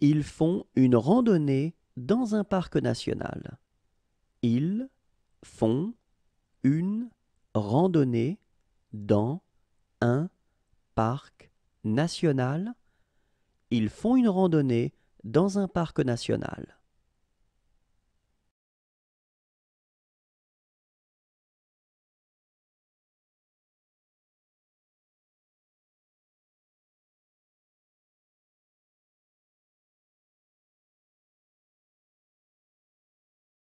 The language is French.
Ils font une randonnée dans un parc national. Ils font une randonnée dans un parc national. Ils font une randonnée dans un parc national.